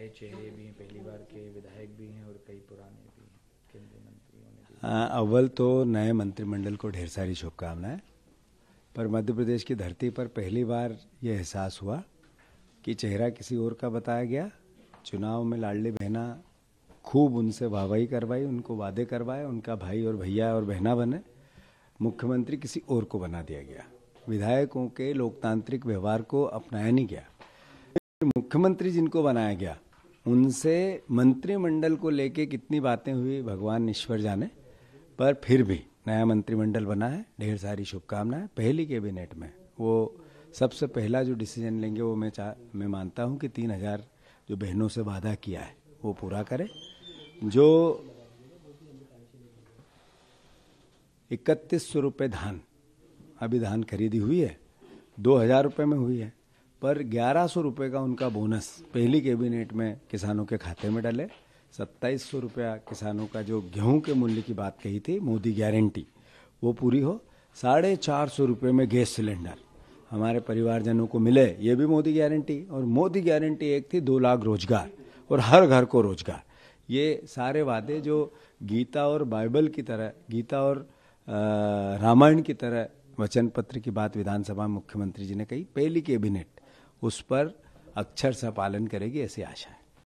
नए चेहरे भी हैं पहली बार के विधायक भी हैं और कई पुराने भी हैं केंद्रीय मंत्रियों ने अव्वल तो नए मंत्रिमंडल को ढेर सारी शुभकामनाएं पर मध्य प्रदेश की धरती पर पहली बार ये एहसास हुआ कि चेहरा किसी और का बताया गया चुनाव में लाडली बहना खूब उनसे वाहवाही करवाई उनको वादे करवाए उनका भाई और भैया और बहना बने मुख्यमंत्री किसी और को बना दिया गया विधायकों के लोकतांत्रिक व्यवहार को अपनाया नहीं गया मुख्यमंत्री जिनको बनाया गया उनसे मंत्रिमंडल को लेके कितनी बातें हुई भगवान ईश्वर जाने पर फिर भी नया मंत्रिमंडल बना है ढेर सारी शुभकामनाएं पहली कैबिनेट में वो सबसे पहला जो डिसीजन लेंगे वो मैं चाह मैं मानता हूँ कि तीन हजार जो बहनों से वादा किया है वो पूरा करें जो इकतीस सौ रुपये धान अभी धान खरीदी हुई है दो हजार रुपये में हुई है पर ग्यारह सौ रुपये का उनका बोनस पहली कैबिनेट में किसानों के खाते में डले सत्ताईस सौ रुपया किसानों का जो गेहूं के मूल्य की बात कही थी मोदी गारंटी वो पूरी हो साढ़े चार सौ रुपये में गैस सिलेंडर हमारे परिवारजनों को मिले ये भी मोदी गारंटी और मोदी गारंटी एक थी दो लाख रोजगार और हर घर को रोजगार ये सारे वादे जो गीता और बाइबल की तरह गीता और रामायण की तरह वचन पत्र की बात विधानसभा में मुख्यमंत्री जी ने कही पहली कैबिनेट उस पर अक्षर सा पालन करेगी ऐसी आशा है